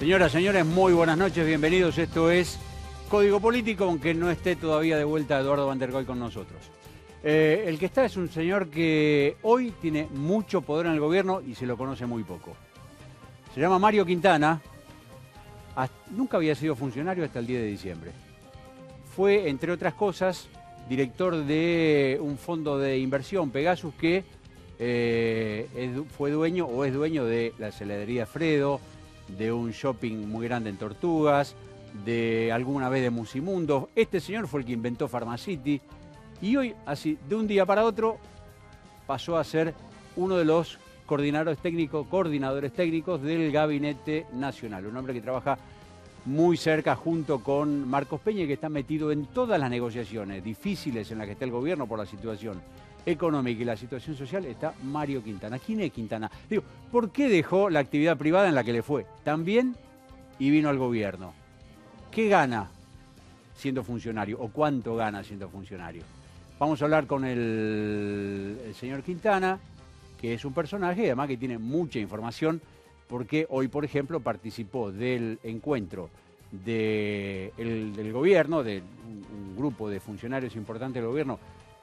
Señoras, señores, muy buenas noches, bienvenidos. Esto es Código Político, aunque no esté todavía de vuelta Eduardo Gooy con nosotros. Eh, el que está es un señor que hoy tiene mucho poder en el gobierno y se lo conoce muy poco. Se llama Mario Quintana. nunca había sido funcionario hasta el 10 de diciembre. Fue, entre otras cosas, director de un fondo de inversión, Pegasus, que eh, fue dueño o es dueño de la celadería Fredo, de un shopping muy grande en Tortugas, de alguna vez de Musimundo. Este señor fue el que inventó Pharmacity y hoy, así, de un día para otro, pasó a ser uno de los coordinadores técnicos, coordinadores técnicos del Gabinete Nacional, un hombre que trabaja muy cerca junto con Marcos Peña, que está metido en todas las negociaciones difíciles en las que está el gobierno por la situación económica y la situación social está Mario Quintana. ¿Quién es Quintana? Digo, ¿por qué dejó la actividad privada en la que le fue También, y vino al gobierno? ¿Qué gana siendo funcionario o cuánto gana siendo funcionario? Vamos a hablar con el, señor Quintana, que es un personaje además que tiene mucha información porque hoy, por ejemplo, participó del encuentro del gobierno, de un grupo de funcionarios importantes del gobierno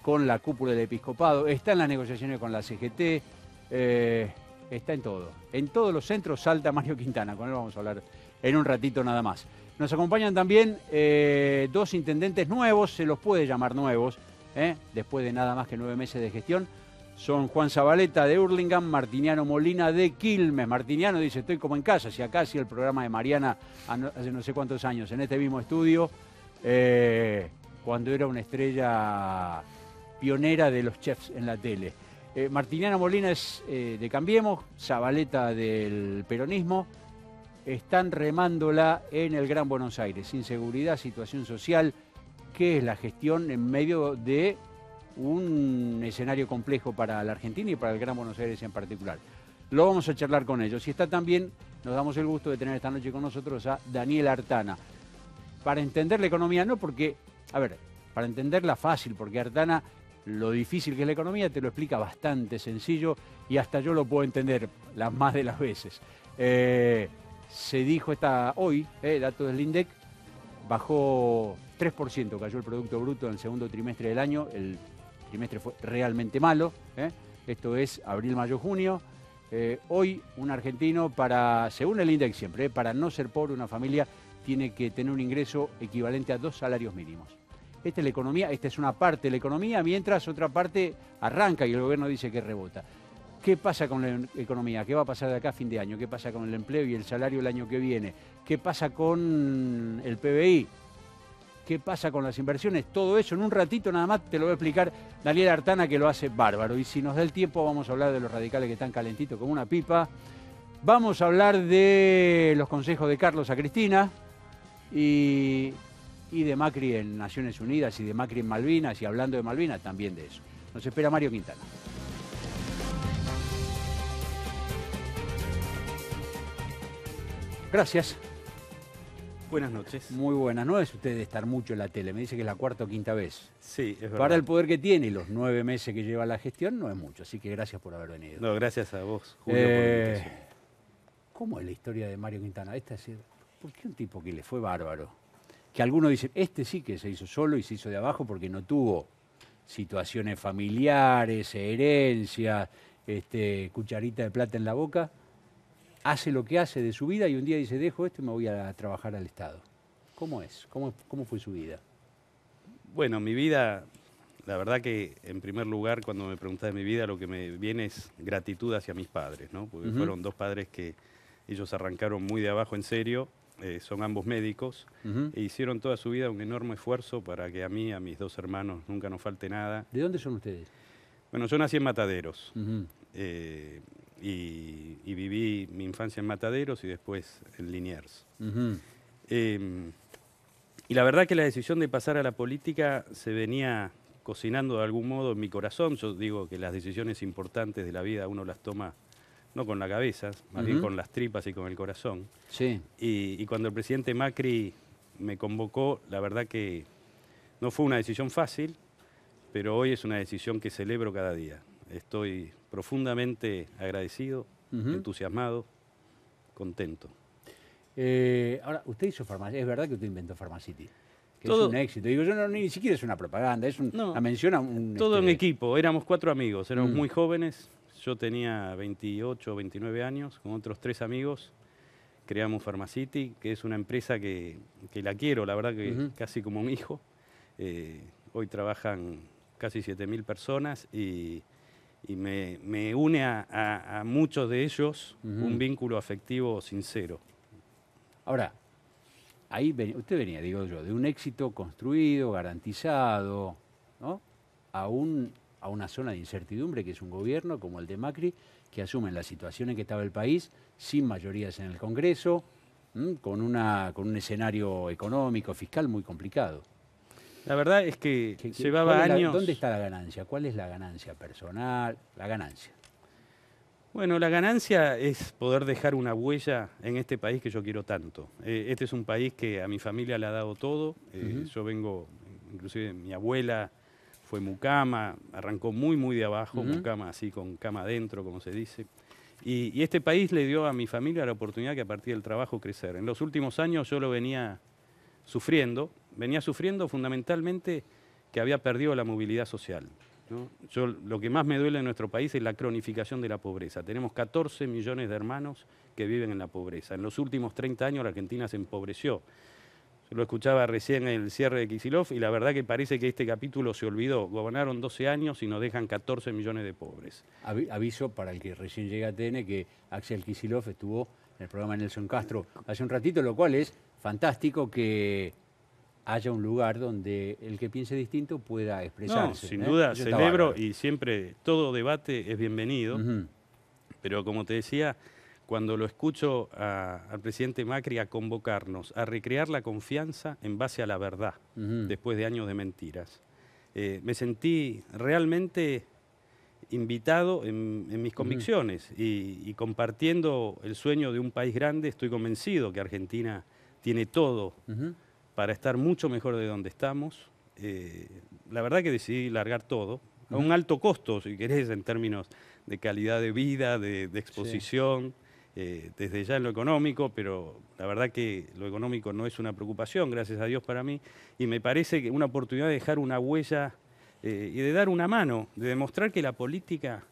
con la cúpula del episcopado, está en las negociaciones con la CGT, eh, está en todo. En todos los centros salta Mario Quintana, con él vamos a hablar en un ratito nada más. Nos acompañan también eh, dos intendentes nuevos, se los puede llamar nuevos, eh, después de nada más que nueve meses de gestión. Son Juan Zabaleta de Hurlingham, Martiniano Molina de Quilmes. Martiniano dice, estoy como en casa, si acá hacía el programa de Mariana hace no sé cuántos años, en este mismo estudio, cuando era una estrella pionera de los chefs en la tele. Eh, Molina es eh, de Cambiemos, Zabaleta del peronismo. Están remándola en el Gran Buenos Aires. Inseguridad, situación social, que es la gestión en medio de un escenario complejo para la Argentina y para el Gran Buenos Aires en particular. Lo vamos a charlar con ellos. Y está también, nos damos el gusto de tener esta noche con nosotros a Daniel Artana. Para entender la economía, no porque, a ver, para entenderla fácil, porque Artana lo difícil que es la economía, te lo explica bastante sencillo y hasta yo lo puedo entender las más de las veces. Eh, se dijo esta, hoy, eh, dato del INDEC, bajó 3%, cayó el Producto Bruto en el segundo trimestre del año, el trimestre fue realmente malo, eh. esto es abril, mayo, junio. Eh, hoy un argentino para, según el INDEC siempre, para no ser pobre una familia tiene que tener un ingreso equivalente a dos salarios mínimos. Esta es la economía, esta es una parte de la economía, mientras otra parte arranca y el gobierno dice que rebota. ¿Qué pasa con la economía? ¿Qué va a pasar de acá a fin de año? ¿Qué pasa con el empleo y el salario el año que viene? ¿Qué pasa con el PBI? ¿Qué pasa con las inversiones? Todo eso en un ratito nada más te lo voy a explicar Daniel Artana que lo hace bárbaro. Y si nos da el tiempo vamos a hablar de los radicales que están calentitos como una pipa. Vamos a hablar de los consejos de Carlos a Cristina y y de Macri en Naciones Unidas y de Macri en Malvinas y hablando de Malvinas también de eso. Nos espera Mario Quintana. Gracias. Buenas noches. Muy buenas. No es usted de estar mucho en la tele, me dice que es la cuarta o quinta vez. Sí, es verdad. Para el poder que tiene y los nueve meses que lleva la gestión, no es mucho. Así que gracias por haber venido. No, gracias a vos, Julio, por eh, ¿Cómo es la historia de Mario Quintana? Esta es... ¿Por qué un tipo que le fue bárbaro? que algunos dicen, este sí que se hizo solo y se hizo de abajo porque no tuvo situaciones familiares, herencias, este, cucharita de plata en la boca, hace lo que hace de su vida y un día dice, dejo esto y me voy a trabajar al Estado. ¿Cómo es? ¿Cómo, fue su vida? Bueno, mi vida, la verdad que en primer lugar, cuando me preguntas de mi vida, lo que me viene es gratitud hacia mis padres, ¿no? Porque fueron dos padres que ellos arrancaron muy de abajo en serio eh, son ambos médicos, e hicieron toda su vida un enorme esfuerzo para que a mí, a mis dos hermanos, nunca nos falte nada. ¿De dónde son ustedes? Bueno, yo nací en Mataderos eh, y, viví mi infancia en Mataderos y después en Liniers. Em, y la verdad que la decisión de pasar a la política se venía cocinando de algún modo en mi corazón. Yo digo que las decisiones importantes de la vida uno las toma no con la cabeza, más bien con las tripas y con el corazón. Sí. Y, cuando el presidente Macri me convocó, la verdad que no fue una decisión fácil, pero hoy es una decisión que celebro cada día. Estoy profundamente agradecido, entusiasmado, contento. Eh, ahora, usted hizo farmacia, es verdad que usted inventó Pharmacity que es un éxito. ni siquiera es una propaganda, es una mención un... Todo en este, equipo, éramos cuatro amigos, éramos mm. muy jóvenes, yo tenía 28 29 años, con otros tres amigos, creamos Pharmacity, que es una empresa que, la quiero, la verdad que casi como un hijo. Eh, hoy trabajan casi 7.000 personas y, me, une a, muchos de ellos un vínculo afectivo sincero. Ahora, ahí usted venía, digo yo, de un éxito construido, garantizado, ¿no? A un una zona de incertidumbre que es un gobierno como el de Macri, que asume la situación en que estaba el país, sin mayorías en el Congreso, con, una, con un escenario económico, fiscal muy complicado. La verdad es que, llevaba años... ¿Dónde está la ganancia? ¿Cuál es la ganancia personal? La ganancia. Bueno, la ganancia es poder dejar una huella en este país que yo quiero tanto. Eh, este es un país que a mi familia le ha dado todo. Eh, yo vengo, inclusive mi abuela fue mucama, arrancó muy, muy de abajo, mucama así con cama adentro, como se dice. Y, este país le dio a mi familia la oportunidad que a partir del trabajo crecer. En los últimos años yo lo venía sufriendo, venía sufriendo fundamentalmente que había perdido la movilidad social. Yo, lo que más me duele en nuestro país es la cronificación de la pobreza. Tenemos 14 millones de hermanos que viven en la pobreza. En los últimos 30 años la Argentina se empobreció. Lo escuchaba recién en el cierre de Kisilov y la verdad que parece que este capítulo se olvidó. Gobernaron 12 años y nos dejan 14 millones de pobres. Aviso para el que recién llega a TN que Axel Kisilov estuvo en el programa Nelson Castro hace un ratito, lo cual es fantástico que haya un lugar donde el que piense distinto pueda expresarse. sin ¿eh? duda, celebro y siempre todo debate es bienvenido, pero como te decía, cuando lo escucho al presidente Macri a convocarnos, a recrear la confianza en base a la verdad, después de años de mentiras. Eh, me sentí realmente invitado en, mis convicciones y, compartiendo el sueño de un país grande, estoy convencido que Argentina tiene todo para estar mucho mejor de donde estamos. Eh, la verdad que decidí largar todo, a un alto costo, si querés, en términos de calidad de vida, de, exposición. Eh, desde ya en lo económico, pero la verdad que lo económico no es una preocupación, gracias a Dios para mí, y me parece que una oportunidad de dejar una huella eh, y de dar una mano, de demostrar que la política,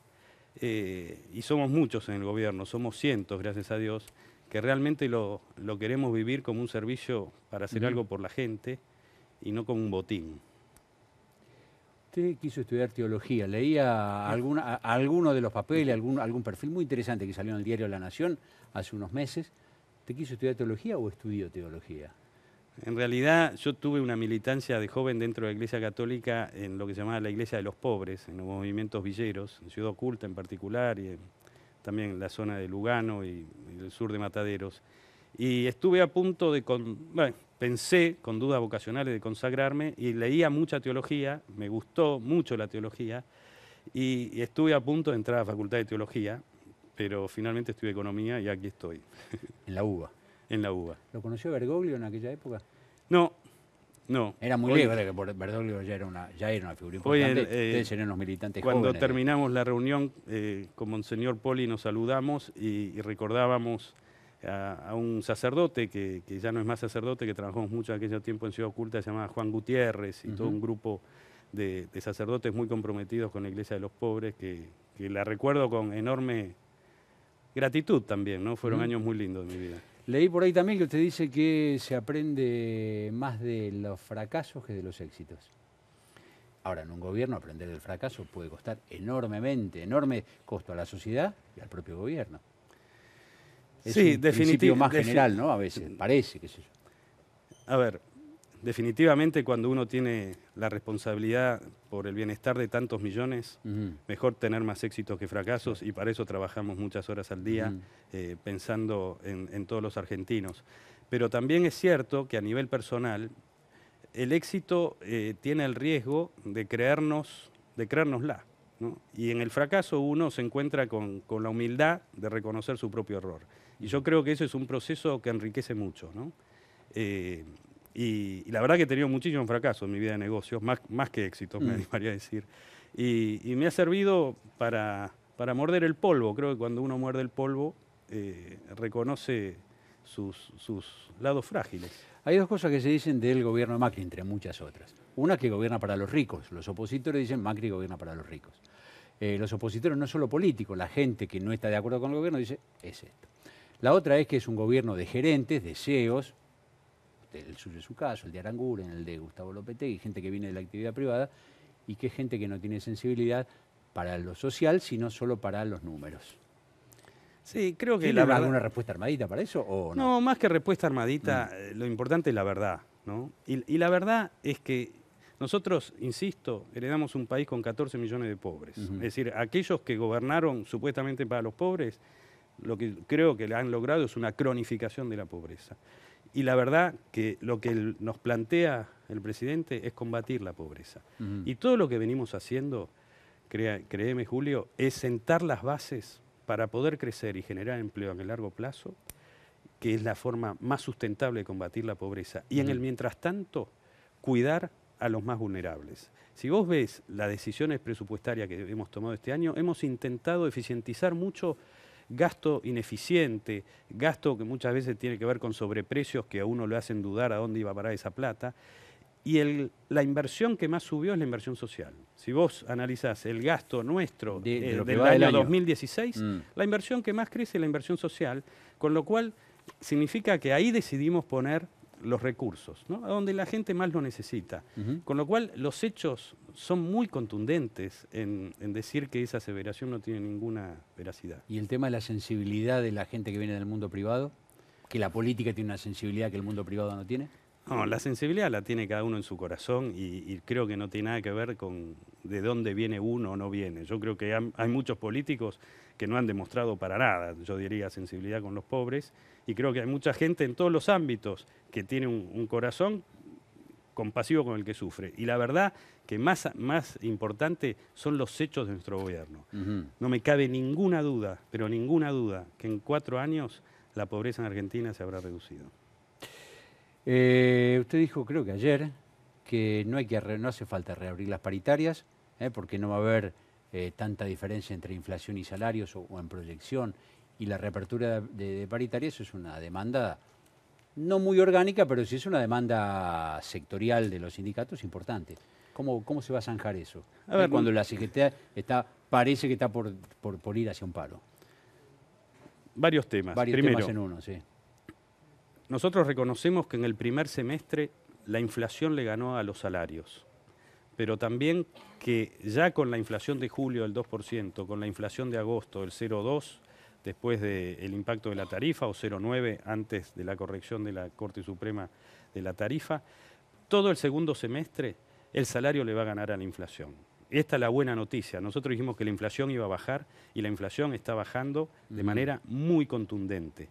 eh, y somos muchos en el gobierno, somos cientos, gracias a Dios, que realmente lo, lo queremos vivir como un servicio para hacer algo por la gente y no como un botín usted quiso estudiar teología. Leía alguna, alguno de los papeles, algún, algún perfil muy interesante que salió en el diario La Nación hace unos meses. ¿Te quiso estudiar teología o estudió teología? En realidad yo tuve una militancia de joven dentro de la Iglesia Católica en lo que se llamaba la Iglesia de los Pobres, en los movimientos villeros, en Ciudad Oculta en particular, y también en la zona de Lugano y el sur de Mataderos. Y estuve a punto de, pensé con dudas vocacionales de consagrarme y leía mucha teología, me gustó mucho la teología y, estuve a punto de entrar a la Facultad de Teología, pero finalmente estudié Economía y aquí estoy. En la UBA. en la UBA. ¿Lo conoció Bergoglio en aquella época? No, no. Era muy libre, que Bergoglio ya era una, ya era figura importante. los eh, militantes Cuando terminamos la reunión eh, con Monseñor Poli nos saludamos y recordábamos a, un sacerdote que, ya no es más sacerdote, que trabajamos mucho en aquel tiempo en Ciudad Oculta, se llamaba Juan Gutiérrez y todo un grupo de, sacerdotes muy comprometidos con la Iglesia de los Pobres, que, la recuerdo con enorme gratitud también, ¿no? Fueron años muy lindos de mi vida. Leí por ahí también que usted dice que se aprende más de los fracasos que de los éxitos. Ahora, en un gobierno aprender del fracaso puede costar enormemente, enorme costo a la sociedad y al propio gobierno sí, un más general, ¿no? A veces, parece, qué sé yo. A ver, definitivamente cuando uno tiene la responsabilidad por el bienestar de tantos millones, mejor tener más éxitos que fracasos y para eso trabajamos muchas horas al día eh, pensando en, todos los argentinos. Pero también es cierto que a nivel personal, el éxito eh, tiene el riesgo de creernos, de creérnosla. ¿no? Y en el fracaso uno se encuentra con la humildad de reconocer su propio error. Y yo creo que eso es un proceso que enriquece mucho, eh, y, la verdad que he tenido muchísimos fracasos en mi vida de negocios, más, que éxitos, me mm. animaría a decir. Y, me ha servido para, morder el polvo. Creo que cuando uno muerde el polvo, eh, reconoce sus, lados frágiles. Hay dos cosas que se dicen del gobierno de Macri, entre muchas otras. Una que gobierna para los ricos. Los opositores dicen Macri gobierna para los ricos. Eh, los opositores, no solo políticos, la gente que no está de acuerdo con el gobierno dice, es esto. La otra es que es un gobierno de gerentes, de CEOs, el suyo su caso, el de Aranguren, el de Gustavo Lopetegui, gente que viene de la actividad privada y que es gente que no tiene sensibilidad para lo social, sino solo para los números. Sí, creo que... alguna respuesta armadita para eso o no? No, más que respuesta armadita, mm. eh, lo importante es la verdad, ¿no? Y, la verdad es que nosotros, insisto, heredamos un país con 14 millones de pobres. Es decir, aquellos que gobernaron supuestamente para los pobres lo que creo que han logrado es una cronificación de la pobreza. Y la verdad que lo que nos plantea el presidente es combatir la pobreza. Y todo lo que venimos haciendo, créeme Julio, es sentar las bases para poder crecer y generar empleo en el largo plazo, que es la forma más sustentable de combatir la pobreza. Y en el mientras tanto, cuidar a los más vulnerables. Si vos ves las decisiones presupuestarias que hemos tomado este año, hemos intentado eficientizar mucho gasto ineficiente, gasto que muchas veces tiene que ver con sobreprecios que a uno le hacen dudar a dónde iba a parar esa plata. Y la inversión que más subió es la inversión social. Si vos analizás el gasto nuestro de, eh, del año, 2016, mm. la inversión que más crece es la inversión social, con lo cual significa que ahí decidimos poner los recursos, a donde la gente más lo necesita. Con lo cual, los hechos son muy contundentes en, decir que esa aseveración no tiene ninguna veracidad. ¿Y el tema de la sensibilidad de la gente que viene del mundo privado? ¿Que la política tiene una sensibilidad que el mundo privado no tiene? No, la sensibilidad la tiene cada uno en su corazón y, creo que no tiene nada que ver con de dónde viene uno o no viene. Yo creo que hay muchos políticos que no han demostrado para nada, yo diría, sensibilidad con los pobres y creo que hay mucha gente en todos los ámbitos que tiene un, corazón compasivo con el que sufre. Y la verdad que más, más importante son los hechos de nuestro gobierno. No me cabe ninguna duda, pero ninguna duda, que en cuatro años la pobreza en Argentina se habrá reducido. Eh, usted dijo, creo que ayer, que no, hay no hace falta reabrir las paritarias, eh, porque no va a haber eh, tanta diferencia entre inflación y salarios o en proyección y la reapertura de, paritaria, eso es una demanda no muy orgánica, pero sí es una demanda sectorial de los sindicatos importante. ¿Cómo, cómo se va a zanjar eso? A ver, eh, cuando la CGT está, parece que está por, por, por ir hacia un paro. Varios temas. Varios temas en uno, sí. Nosotros reconocemos que en el primer semestre la inflación le ganó a los salarios, pero también que ya con la inflación de julio del 2%, con la inflación de agosto del 0,2%, después del impacto de la tarifa o 0,9 antes de la corrección de la Corte Suprema de la tarifa, todo el segundo semestre el salario le va a ganar a la inflación. Esta es la buena noticia. Nosotros dijimos que la inflación iba a bajar y la inflación está bajando de manera muy contundente.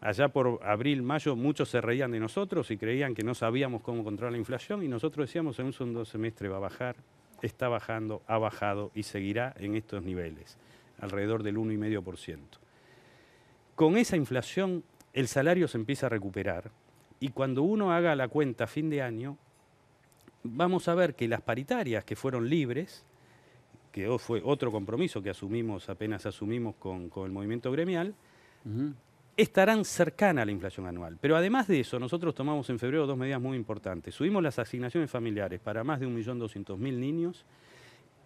Allá por abril, mayo, muchos se reían de nosotros y creían que no sabíamos cómo controlar la inflación y nosotros decíamos en un segundo semestre va a bajar, está bajando, ha bajado y seguirá en estos niveles alrededor del 1,5%. Con esa inflación el salario se empieza a recuperar y cuando uno haga la cuenta a fin de año, vamos a ver que las paritarias que fueron libres, que fue otro compromiso que asumimos, apenas asumimos con, el movimiento gremial, estarán cercana a la inflación anual. Pero además de eso, nosotros tomamos en febrero dos medidas muy importantes. Subimos las asignaciones familiares para más de 1.200.000 niños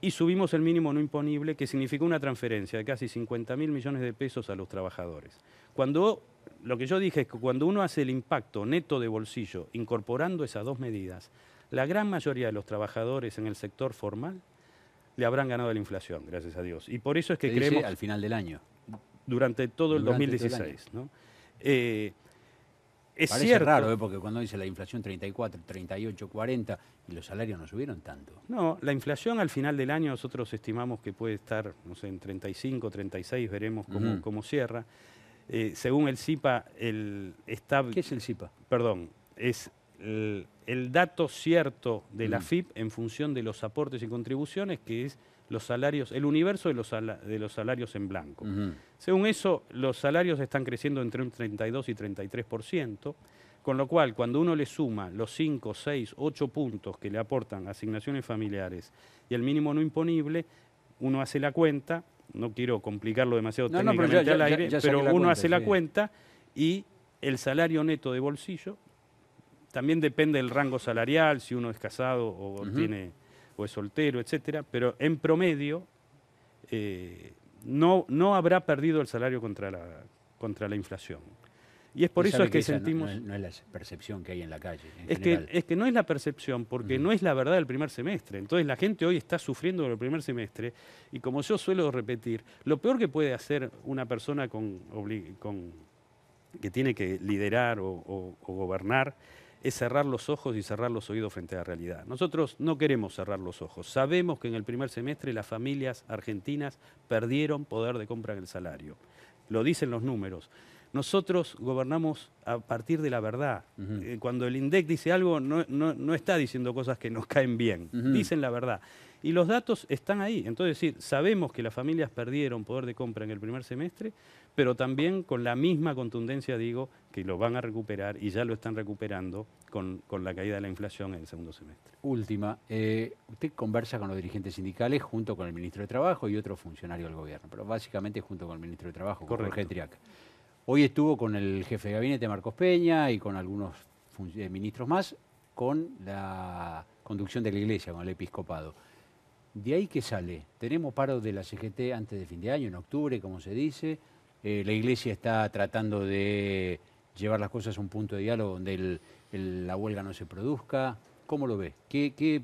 y subimos el mínimo no imponible, que significó una transferencia de casi 50 mil millones de pesos a los trabajadores. Cuando lo que yo dije es que cuando uno hace el impacto neto de bolsillo incorporando esas dos medidas, la gran mayoría de los trabajadores en el sector formal le habrán ganado la inflación, gracias a Dios. Y por eso es que creemos... Al final del año. Durante todo el 2016. Es Parece raro, ¿eh? porque cuando dice la inflación 34, 38, 40 y los salarios no subieron tanto. No, la inflación al final del año nosotros estimamos que puede estar, no sé, en 35, 36, veremos cómo, cierra. Eh, según el CIPA, el está... ¿Qué es el CIPA? Perdón, es eh, el, dato cierto de la mm. FIP en función de los aportes y contribuciones, que es los salarios, el universo de los, salarios en blanco. Según eso, los salarios están creciendo entre un 32 y 33%, con lo cual cuando uno le suma los 5, 6, 8 puntos que le aportan asignaciones familiares y el mínimo no imponible, uno hace la cuenta, no quiero complicarlo demasiado técnicamente pero al aire, pero uno hace la cuenta y el salario neto de bolsillo también depende del rango salarial, si uno es casado o, tiene, o es soltero, etcétera, pero en promedio eh, no, no habrá perdido el salario contra la, contra la inflación. Y es por eso es que, sentimos... No, es, la percepción que hay en la calle. es, que, es que no es la percepción, porque no es la verdad del primer semestre. Entonces la gente hoy está sufriendo del primer semestre y como yo suelo repetir, lo peor que puede hacer una persona con, con que tiene que liderar o gobernar es cerrar los ojos y cerrar los oídos frente a la realidad. Nosotros no queremos cerrar los ojos. Sabemos que en el primer semestre las familias argentinas perdieron poder de compra en el salario. Lo dicen los números. Nosotros gobernamos a partir de la verdad. Eh, cuando el INDEC dice algo, no, está diciendo cosas que nos caen bien. Dicen la verdad. Y los datos están ahí. Entonces, decir, sabemos que las familias perdieron poder de compra en el primer semestre, pero también con la misma contundencia digo que lo van a recuperar y ya lo están recuperando con, la caída de la inflación en el segundo semestre. Última, eh, usted conversa con los dirigentes sindicales junto con el ministro de Trabajo y otro funcionario del gobierno, pero básicamente junto con el ministro de Trabajo, con Jorge Triac. Hoy estuvo con el jefe de gabinete Marcos Peña y con algunos eh, ministros más, con la conducción de la iglesia, con el episcopado. ¿De ahí qué sale? Tenemos paro de la CGT antes de fin de año, en octubre, como se dice. Eh, la Iglesia está tratando de llevar las cosas a un punto de diálogo donde la huelga no se produzca. ¿Cómo lo ve? ¿Qué, ¿Qué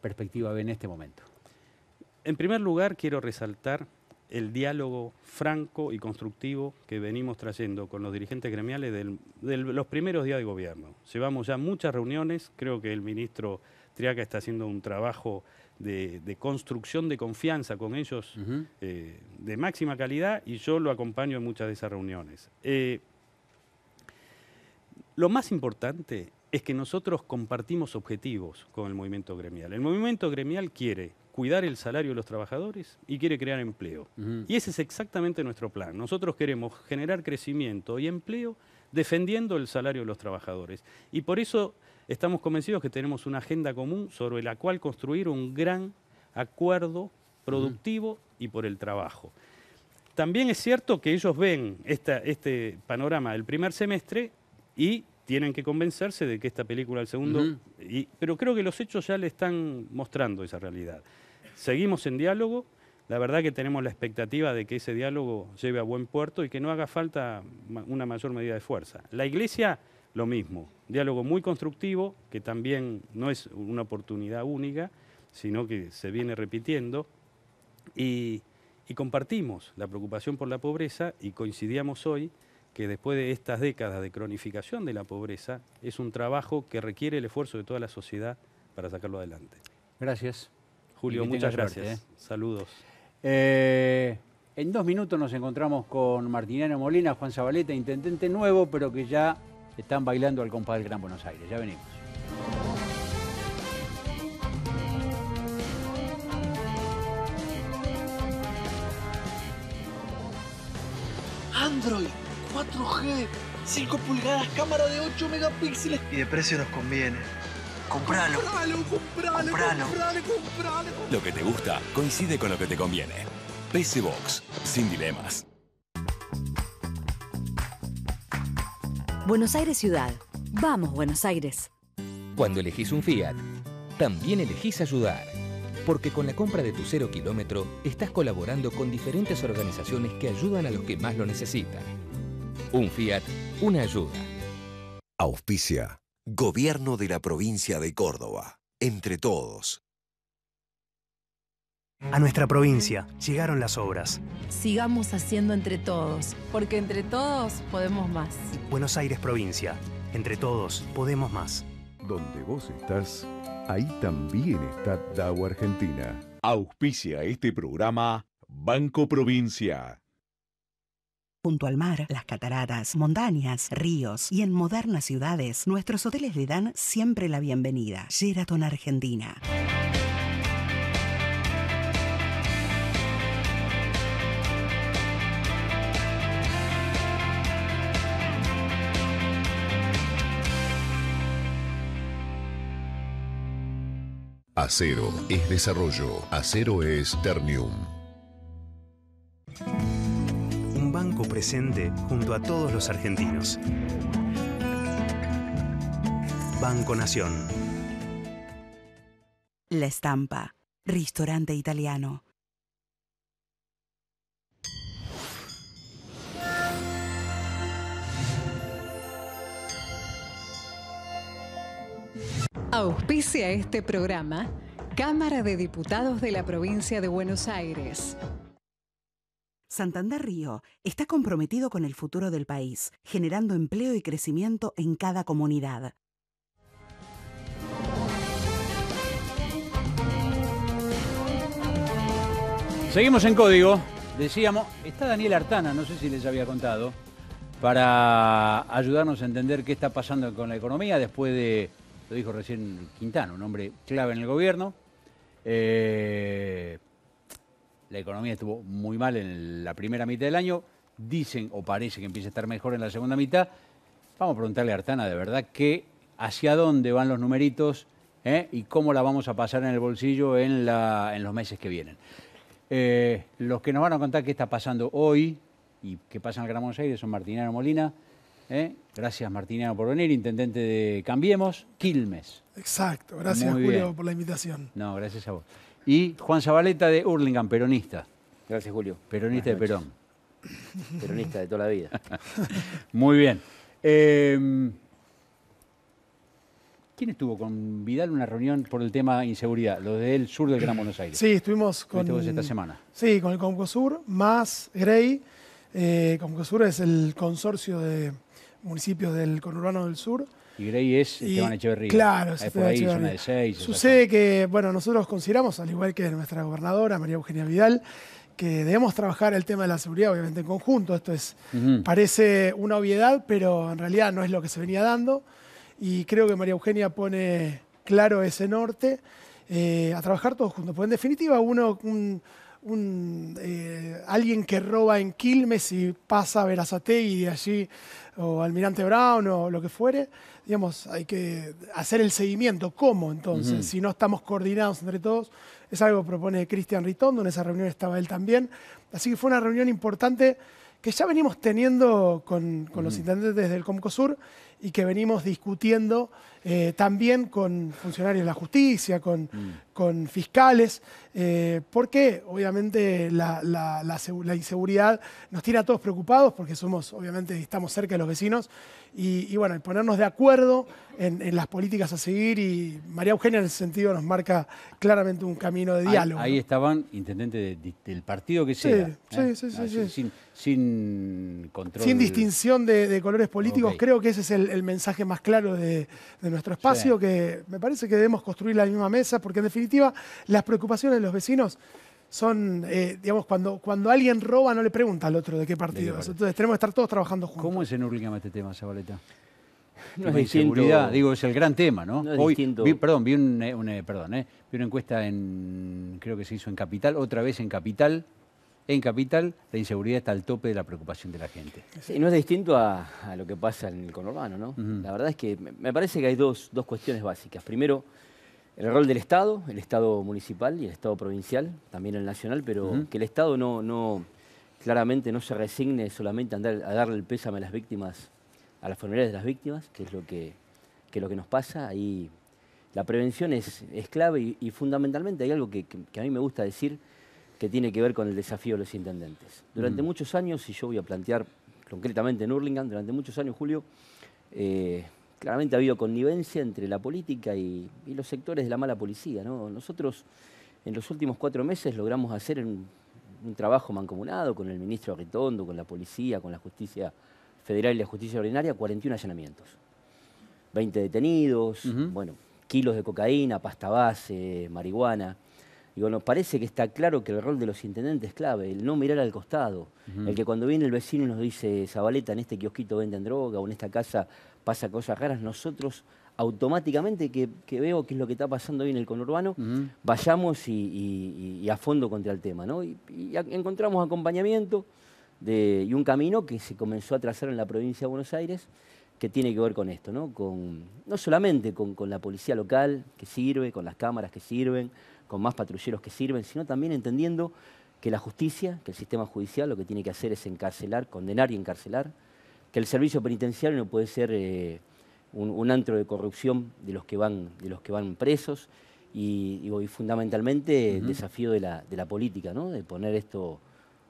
perspectiva ve en este momento? En primer lugar, quiero resaltar el diálogo franco y constructivo que venimos trayendo con los dirigentes gremiales de los primeros días de gobierno. Llevamos ya muchas reuniones, creo que el ministro Triaca está haciendo un trabajo de, construcción de confianza con ellos eh, de máxima calidad y yo lo acompaño en muchas de esas reuniones. Eh, lo más importante es que nosotros compartimos objetivos con el movimiento gremial. El movimiento gremial quiere cuidar el salario de los trabajadores y quiere crear empleo. Y ese es exactamente nuestro plan. Nosotros queremos generar crecimiento y empleo defendiendo el salario de los trabajadores. Y por eso Estamos convencidos que tenemos una agenda común sobre la cual construir un gran acuerdo productivo y por el trabajo. También es cierto que ellos ven este panorama del primer semestre y tienen que convencerse de que esta película el segundo... pero creo que los hechos ya le están mostrando esa realidad. Seguimos en diálogo, la verdad que tenemos la expectativa de que ese diálogo lleve a buen puerto y que no haga falta una mayor medida de fuerza. La Iglesia lo mismo. Diálogo muy constructivo, que también no es una oportunidad única, sino que se viene repitiendo, y, compartimos la preocupación por la pobreza y coincidíamos hoy que después de estas décadas de cronificación de la pobreza, es un trabajo que requiere el esfuerzo de toda la sociedad para sacarlo adelante. Gracias. Julio, muchas gracias. ¿eh? Saludos. Eh, en dos minutos nos encontramos con Martiniano Molina, Juan Zabaleta, intendente nuevo, pero que ya están bailando al compás del Gran Buenos Aires. Ya venimos. Android 4G, 5 pulgadas, cámara de 8 megapíxeles. Y de precio nos conviene. Compralo. Compralo, compralo, compralo. compralo, Lo que te gusta coincide con lo que te conviene. PC Box, sin dilemas. Buenos Aires Ciudad. Vamos, Buenos Aires. Cuando elegís un Fiat, también elegís ayudar. Porque con la compra de tu cero kilómetro estás colaborando con diferentes organizaciones que ayudan a los que más lo necesitan. Un Fiat, una ayuda. Auspicia. Gobierno de la provincia de Córdoba. Entre todos. A nuestra provincia llegaron las obras. Sigamos haciendo entre todos, porque entre todos podemos más. Buenos Aires provincia, entre todos podemos más. Donde vos estás, ahí también está DAO Argentina. Auspicia este programa Banco Provincia junto al mar, las cataratas, montañas, ríos y en modernas ciudades, nuestros hoteles le dan siempre la bienvenida. Sheraton Argentina. Acero es desarrollo. Acero es Ternium. Un banco presente junto a todos los argentinos. Banco Nación. La Estampa. Ristorante italiano. Auspicia este programa Cámara de Diputados de la Provincia de Buenos Aires. Santander Río está comprometido con el futuro del país, generando empleo y crecimiento en cada comunidad. Seguimos en código. Decíamos, está Daniel Artana, no sé si les había contado, para ayudarnos a entender qué está pasando con la economía después de lo dijo recién Quintana, un hombre clave en el gobierno. Eh, la economía estuvo muy mal en la primera mitad del año. Dicen o parece que empieza a estar mejor en la segunda mitad. Vamos a preguntarle a Artana, de verdad, que hacia dónde van los numeritos ¿eh? y cómo la vamos a pasar en el bolsillo en, la, en los meses que vienen. Eh, los que nos van a contar qué está pasando hoy y qué pasa en el Gran Buenos son Martinero Molina, ¿eh? Gracias Martiniano por venir, intendente de Cambiemos, Quilmes. Exacto, gracias Julio por la invitación. No, gracias a vos. Y Juan Zabaleta de Hurlingham, peronista. Gracias Julio. Peronista de Perón. Peronista de toda la vida. Muy bien. Em, ¿Quién estuvo con Vidal en una reunión por el tema inseguridad? Los del sur del Gran Buenos Aires. Sí, estuvimos con... Este esta semana. Sí, con el Comcosur, más Grey. Eh, Sur es el consorcio de municipios del conurbano del sur. Y Grey es y, Esteban Echeverría. Claro, es Sucede que, bueno, nosotros consideramos, al igual que nuestra gobernadora, María Eugenia Vidal, que debemos trabajar el tema de la seguridad, obviamente, en conjunto. Esto es, parece una obviedad, pero en realidad no es lo que se venía dando. Y creo que María Eugenia pone claro ese norte eh, a trabajar todos juntos. Porque en definitiva, uno. Un, un, eh, alguien que roba en Quilmes y pasa a Verazategui de allí, o Almirante Brown, o lo que fuere, digamos, hay que hacer el seguimiento. ¿Cómo entonces? Si no estamos coordinados entre todos, es algo que propone Cristian Ritondo, en esa reunión estaba él también. Así que fue una reunión importante que ya venimos teniendo con, los intendentes del Comcosur y que venimos discutiendo eh, también con funcionarios de la justicia, con, mm. fiscales, eh, porque obviamente la, inseguridad nos tiene a todos preocupados, porque somos, obviamente, estamos cerca de los vecinos, y, y bueno, ponernos de acuerdo en, las políticas a seguir, y María Eugenia en ese sentido nos marca claramente un camino de diálogo. Ahí, estaban, intendentes del partido que sea. ¿eh? Ah, sí, sí, sí, Sin, sin, control. Sin distinción de, colores políticos, creo que ese es el, mensaje más claro de, de nuestro espacio, que me parece que debemos construir la misma mesa, porque en definitiva las preocupaciones de los vecinos son, eh, digamos, cuando, cuando alguien roba no le pregunta al otro de qué partido Entonces tenemos que estar todos trabajando juntos. ¿Cómo es en Urlingam este tema, Zabaleta? No es distinto. digo, es el gran tema, ¿no? no es distinto. perdón, vi, eh, eh, vi una encuesta en, creo que se hizo en Capital, otra vez en Capital, en Capital la inseguridad está al tope de la preocupación de la gente. no es distinto a, lo que pasa en el conurbano, ¿no? La verdad es que me parece que hay dos, cuestiones básicas. Primero, el rol del Estado, el Estado municipal y el Estado provincial, también el nacional, pero que el Estado no, claramente no se resigne solamente a, darle el pésame a las víctimas, a las familias de las víctimas, que es lo que, lo que nos pasa. Ahí la prevención es, es clave y, fundamentalmente hay algo que a mí me gusta decir, que tiene que ver con el desafío de los intendentes. Durante mm. muchos años, y yo voy a plantear concretamente en Urlingan, durante muchos años, Julio, eh, claramente ha habido connivencia entre la política y, los sectores de la mala policía. Nosotros en los últimos cuatro meses logramos hacer un, trabajo mancomunado con el ministro Arritondo, con la policía, con la justicia federal y la justicia ordinaria, 41 allanamientos. 20 detenidos, bueno, kilos de cocaína, pasta base, marihuana. Y bueno, parece que está claro que el rol de los intendentes es clave, el no mirar al costado, el que cuando viene el vecino y nos dice, Zabaleta, en este kiosquito venden droga o en esta casa pasa cosas raras, nosotros automáticamente que, veo qué es lo que está pasando hoy en el conurbano, vayamos y, a fondo contra el tema. ¿no? Y, encontramos acompañamiento de, y un camino que se comenzó a trazar en la provincia de Buenos Aires que tiene que ver con esto, ¿no? no solamente con la policía local que sirve, con las cámaras que sirven, con más patrulleros que sirven, sino también entendiendo que la justicia, que el sistema judicial lo que tiene que hacer es encarcelar, condenar y encarcelar, que el servicio penitenciario no puede ser eh, un, antro de corrupción de los que van, de los que van presos y, fundamentalmente el desafío de la, de la política, ¿no? de poner esto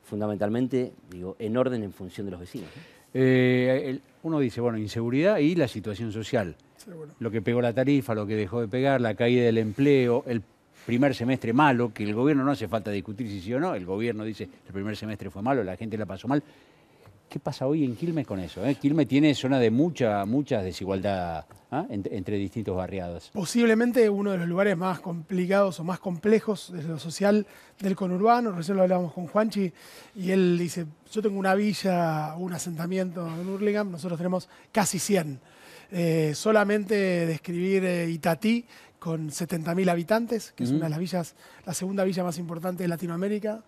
fundamentalmente digo, en orden en función de los vecinos. Eh, uno dice, bueno, inseguridad y la situación social. Lo que pegó la tarifa, lo que dejó de pegar, la caída del empleo, el primer semestre malo, que el gobierno no hace falta discutir si sí o no, el gobierno dice el primer semestre fue malo, la gente la pasó mal. ¿Qué pasa hoy en Quilmes con eso? Eh? Quilmes tiene zona de mucha, mucha desigualdad ¿ah? entre, distintos barriados. Posiblemente uno de los lugares más complicados o más complejos desde lo social del conurbano. Recién lo hablábamos con Juanchi y él dice, yo tengo una villa, un asentamiento en Hurlingham, nosotros tenemos casi 100. Eh, solamente describir eh, Itatí con 70.000 habitantes, que es una de las villas, la segunda villa más importante de Latinoamérica.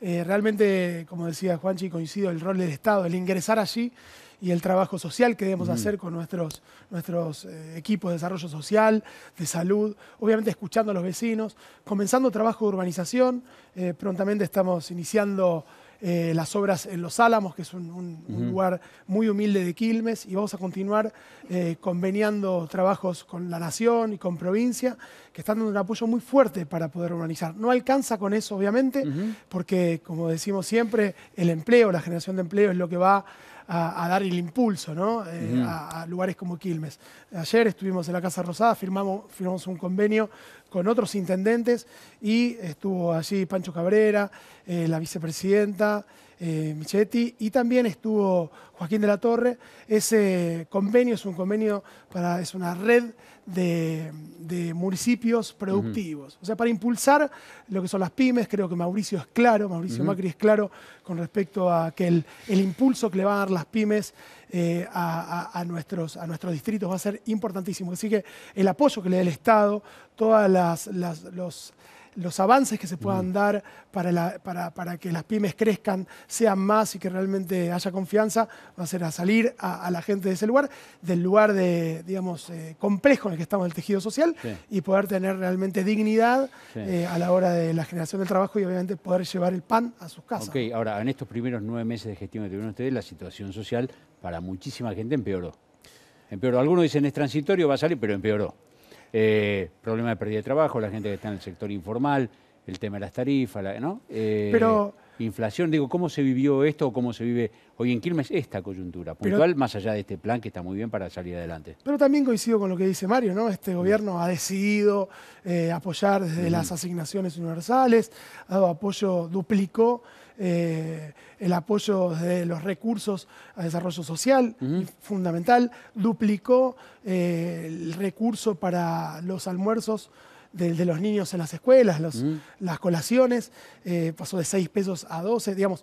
Eh, realmente, como decía Juanchi, coincido el rol del Estado, el ingresar allí y el trabajo social que debemos hacer con nuestros, nuestros eh, equipos de desarrollo social, de salud, obviamente escuchando a los vecinos, comenzando trabajo de urbanización, eh, prontamente estamos iniciando eh, las obras en Los Álamos, que es un, lugar muy humilde de Quilmes, y vamos a continuar eh, conveniando trabajos con la Nación y con provincia, que están dando un apoyo muy fuerte para poder urbanizar. No alcanza con eso, obviamente, porque, como decimos siempre, el empleo, la generación de empleo es lo que va a, dar el impulso ¿no? Eh, a, lugares como Quilmes. Ayer estuvimos en la Casa Rosada, firmamos, firmamos un convenio con otros intendentes y estuvo allí Pancho Cabrera, eh, la vicepresidenta. Eh, Michetti, y también estuvo Joaquín de la Torre. Ese convenio es un convenio para, es una red de, municipios productivos. O sea, para impulsar lo que son las pymes, creo que Mauricio es claro, Mauricio Macri es claro con respecto a que el, impulso que le van a dar las pymes eh, a, nuestros, a nuestros distritos va a ser importantísimo. Así que el apoyo que le dé el Estado, todas las, las los avances que se puedan mm. dar para, para, que las pymes crezcan, sean más y que realmente haya confianza, va a ser a salir a, la gente de ese lugar, del lugar de, digamos, eh, complejo en el que estamos el tejido social y poder tener realmente dignidad eh, a la hora de la generación del trabajo y obviamente poder llevar el pan a sus casas. Ok, ahora, en estos primeros nueve meses de gestión que tuvieron ustedes, la situación social para muchísima gente empeoró. Empeoró. Algunos dicen es transitorio, va a salir, pero empeoró. Eh, problema de pérdida de trabajo, la gente que está en el sector informal, el tema de las tarifas, ¿no? Eh, inflación, digo, ¿cómo se vivió esto o cómo se vive hoy en Quilmes esta coyuntura puntual, más allá de este plan que está muy bien para salir adelante? Pero también coincido con lo que dice Mario, ¿no? Este gobierno ha decidido eh, apoyar desde las asignaciones universales, ha dado apoyo, duplicó eh, el apoyo de los recursos a desarrollo social, fundamental, duplicó eh, el recurso para los almuerzos de, los niños en las escuelas, las colaciones, eh, pasó de 6 pesos a 12, digamos,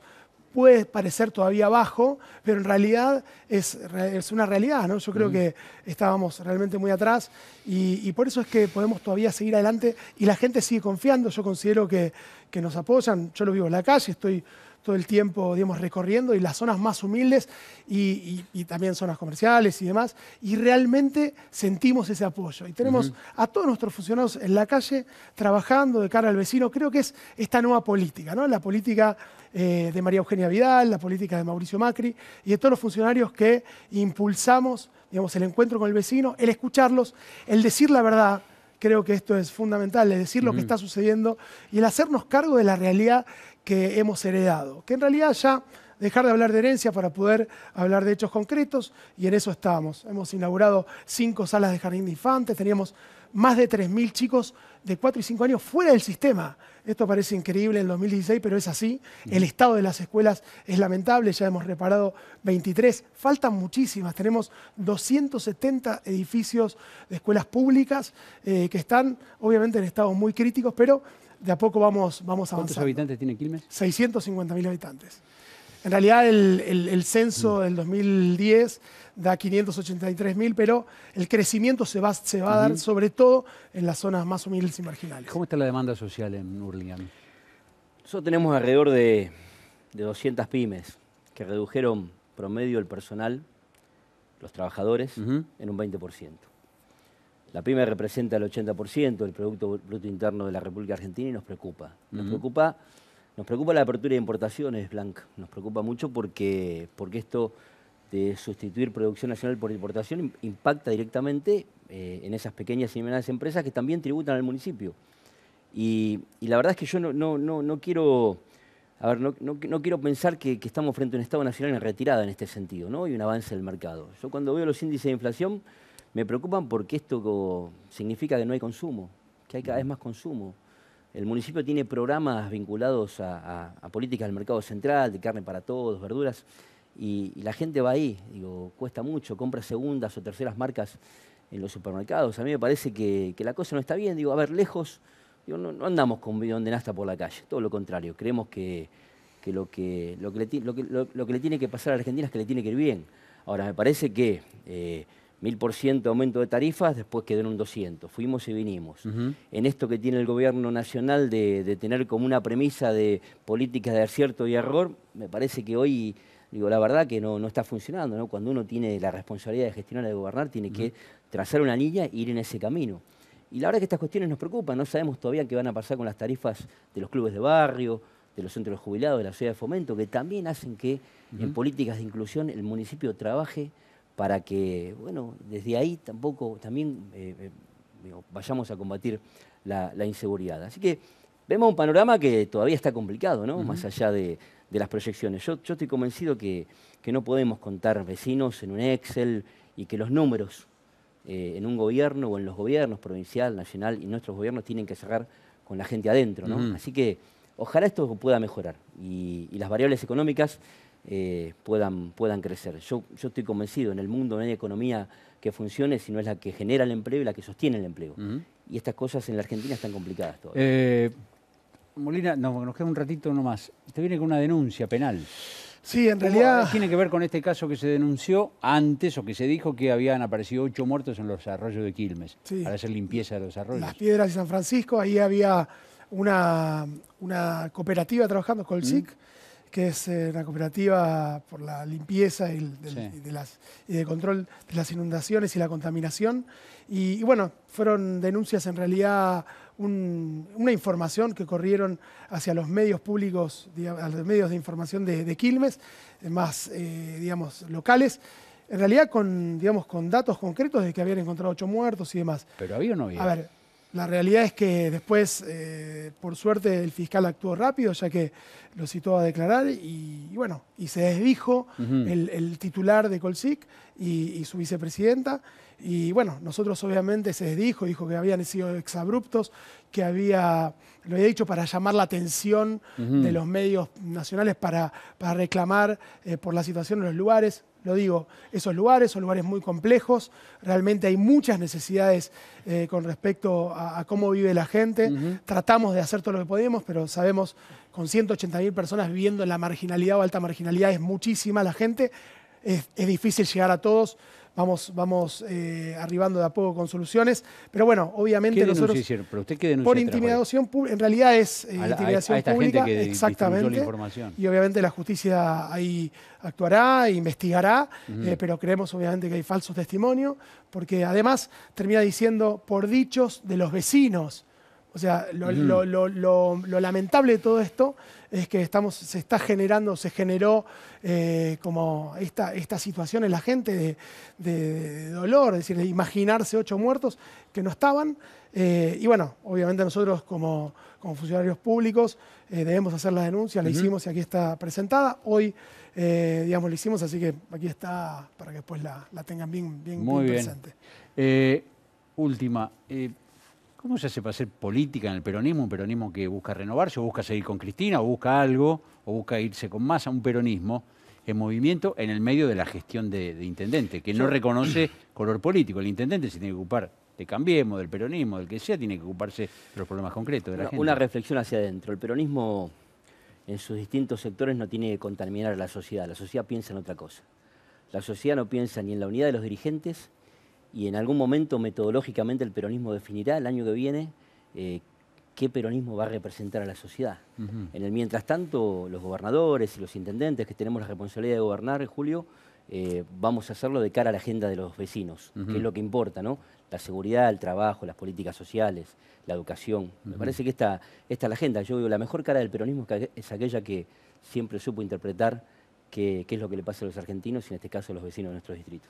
puede parecer todavía bajo, pero en realidad es, es una realidad, ¿no? Yo creo que estábamos realmente muy atrás y, por eso es que podemos todavía seguir adelante y la gente sigue confiando, yo considero que, que nos apoyan, yo lo vivo en la calle, estoy todo el tiempo, digamos, recorriendo y las zonas más humildes y, también zonas comerciales y demás. Y realmente sentimos ese apoyo. Y tenemos a todos nuestros funcionarios en la calle trabajando de cara al vecino. Creo que es esta nueva política, ¿no? La política eh, de María Eugenia Vidal, la política de Mauricio Macri y de todos los funcionarios que impulsamos, digamos, el encuentro con el vecino, el escucharlos, el decir la verdad creo que esto es fundamental, el decir lo que está sucediendo y el hacernos cargo de la realidad que hemos heredado, que en realidad ya dejar de hablar de herencia para poder hablar de hechos concretos y en eso estamos. Hemos inaugurado cinco salas de jardín de infantes, teníamos más de 3.000 chicos de 4 y 5 años fuera del sistema. Esto parece increíble en 2016, pero es así. Mm. El estado de las escuelas es lamentable, ya hemos reparado 23, faltan muchísimas. Tenemos 270 edificios de escuelas públicas eh, que están obviamente en estados muy críticos, pero de a poco vamos, vamos avanzando. ¿Cuántos habitantes tiene Quilmes? 650.000 habitantes. En realidad el, censo mm. del 2010 da 583.000, pero el crecimiento se va, a dar sobre todo en las zonas más humildes y marginales. ¿Cómo está la demanda social en Hurlingham? Nosotros tenemos alrededor de, 200 pymes que redujeron promedio el personal, los trabajadores, en un 20%. La PYME representa el 80% del Producto Bruto Interno de la República Argentina y nos preocupa. Nos, preocupa, nos preocupa la apertura de importaciones, Blanc. Nos preocupa mucho porque, porque esto de sustituir producción nacional por importación impacta directamente eh, en esas pequeñas y medianas empresas que también tributan al municipio. Y, la verdad es que yo no, no, no, quiero... A ver, no, quiero pensar que, estamos frente a un Estado Nacional en retirada en este sentido, ¿no? Y un avance del mercado. Yo cuando veo los índices de inflación, me preocupan porque esto significa que no hay consumo, que hay cada vez más consumo. El municipio tiene programas vinculados a, políticas del mercado central, de carne para todos, verduras, y, la gente va ahí. Digo, cuesta mucho, compra segundas o terceras marcas en los supermercados. A mí me parece que, la cosa no está bien. Digo, a ver, lejos, no, andamos con bidón de nasta por la calle, todo lo contrario. Creemos que, lo, que, le, tiene que pasar a Argentina es que le tiene que ir bien. Ahora, me parece que eh, 1000% aumento de tarifas, después quedó en un 200. Fuimos y vinimos. En esto que tiene el gobierno nacional de, tener como una premisa de políticas de acierto y error, me parece que hoy, digo, la verdad que no, está funcionando. Cuando uno tiene la responsabilidad de gestionar y de gobernar, tiene que trazar una línea e ir en ese camino. Y la verdad que estas cuestiones nos preocupan. No sabemos todavía qué van a pasar con las tarifas de los clubes de barrio, de los centros de jubilados, de la ciudad de fomento, que también hacen que en políticas de inclusión el municipio trabaje para que, bueno, desde ahí tampoco, también eh, eh, vayamos a combatir la, inseguridad. Así que vemos un panorama que todavía está complicado, ¿no? Más allá de, las proyecciones. Yo, estoy convencido que, que, no podemos contar vecinos en un Excel y que los números eh, en un gobierno o en los gobiernos provincial, nacional y nuestros gobiernos tienen que cerrar con la gente adentro. Así que ojalá esto pueda mejorar y las variables económicas eh, puedan, puedan crecer. Yo, yo estoy convencido, en el mundo no hay economía que funcione si no es la que genera el empleo y la que sostiene el empleo. Y estas cosas en la Argentina están complicadas todavía. Eh, Molina, nos queda un ratito nomás. Te viene con una denuncia penal. Sí, en realidad... Tiene que ver con este caso que se denunció antes o que se dijo que habían aparecido ocho muertos en los arroyos de Quilmes para hacer limpieza de los arroyos. Las Piedras de San Francisco, ahí había una, cooperativa trabajando, con el SIC que es eh, la cooperativa por la limpieza y, del, de control de las inundaciones y la contaminación. Y, bueno, fueron denuncias en realidad, una información que corrieron hacia los medios públicos, los medios de información de, Quilmes, eh, más, eh, digamos, locales. En realidad con, digamos, con datos concretos de que habían encontrado ocho muertos y demás. ¿Pero había o no había? ver, la realidad es que después, eh, por suerte, el fiscal actuó rápido, ya que lo citó a declarar y, bueno, y se desdijo el, titular de Colsic y su vicepresidenta. Y bueno, nosotros obviamente se dijo, dijo que habían sido exabruptos, que había, lo había dicho para llamar la atención de los medios nacionales para, para reclamar eh, por la situación en los lugares. Lo digo, esos lugares son lugares muy complejos, realmente hay muchas necesidades eh, con respecto a, cómo vive la gente. Tratamos de hacer todo lo que podemos, pero sabemos con 180.000 personas viviendo en la marginalidad o alta marginalidad es muchísima la gente, es, es difícil llegar a todos vamos, eh, arribando de a poco con soluciones. Pero bueno, obviamente ¿Qué nosotros. Hicieron? usted por intimidación pública, en realidad es eh, intimidación pública. exactamente. Y obviamente la justicia ahí actuará, investigará, eh, pero creemos obviamente que hay falsos testimonios, porque además termina diciendo por dichos de los vecinos. O sea, mm. lo, lamentable de todo esto es que estamos, se está generando, se generó eh, como esta, esta situación en la gente de, dolor, es decir, de imaginarse ocho muertos que no estaban. Eh, y bueno, obviamente nosotros como, como funcionarios públicos eh, debemos hacer la denuncia, la hicimos y aquí está presentada. Hoy, digamos, la hicimos, así que aquí está para que después la, tengan bien, bien, Muy bien, bien. presente. última ¿Cómo se hace para hacer política en el peronismo? Un peronismo que busca renovarse, o busca seguir con Cristina, o busca algo, o busca irse con más a un peronismo en movimiento en el medio de la gestión de, intendente, que no reconoce color político. El intendente se tiene que ocupar de Cambiemos, del peronismo, del que sea, tiene que ocuparse de los problemas concretos de la gente. Una reflexión hacia adentro. El peronismo en sus distintos sectores no tiene que contaminar a la sociedad. La sociedad piensa en otra cosa. La sociedad no piensa ni en la unidad de los dirigentes, y en algún momento metodológicamente el peronismo definirá el año que viene eh, qué peronismo va a representar a la sociedad. En el mientras tanto, los gobernadores y los intendentes que tenemos la responsabilidad de gobernar en julio, eh, vamos a hacerlo de cara a la agenda de los vecinos, que es lo que importa, ¿no? La seguridad, el trabajo, las políticas sociales, la educación. Me parece que esta, esta es la agenda. Yo digo, la mejor cara del peronismo es aquella que siempre supo interpretar qué, qué es lo que le pasa a los argentinos y en este caso a los vecinos de nuestros distritos.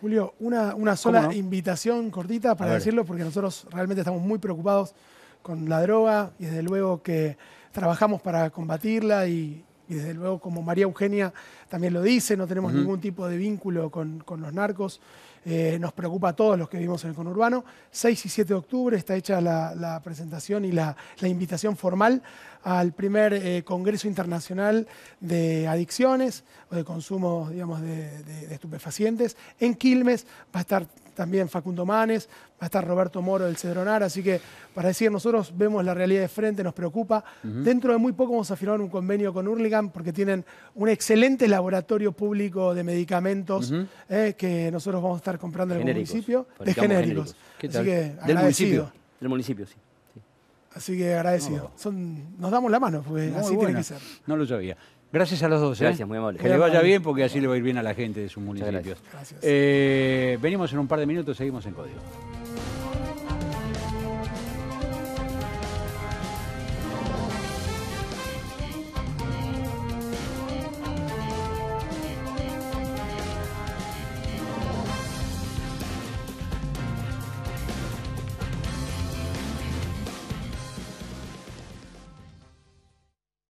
Julio, una, una sola invitación cortita para decirlo, porque nosotros realmente estamos muy preocupados con la droga y desde luego que trabajamos para combatirla y y desde luego como María Eugenia también lo dice, no tenemos ningún tipo de vínculo con, los narcos, eh, nos preocupa a todos los que vivimos en el conurbano. 6 y 7 de octubre está hecha la, presentación y la, invitación formal al primer eh, Congreso Internacional de Adicciones o de Consumo digamos, de, de estupefacientes en Quilmes. Va a estar también Facundo Manes, va a estar Roberto Moro del Cedronar, así que para decir, nosotros vemos la realidad de frente, nos preocupa. Dentro de muy poco vamos a firmar un convenio con Hurlingham porque tienen un excelente laboratorio público de medicamentos eh, que nosotros vamos a estar comprando en el municipio, de genéricos. Así que Del municipio, del municipio sí. Así que agradecido. Son, nos damos la mano, porque así tiene que ser. No lo sabía. Gracias a los dos. ¿eh? Gracias, muy amable. Que le vaya bien porque así le va a ir bien a la gente de sus municipios. Gracias. Eh, venimos en un par de minutos, seguimos en código.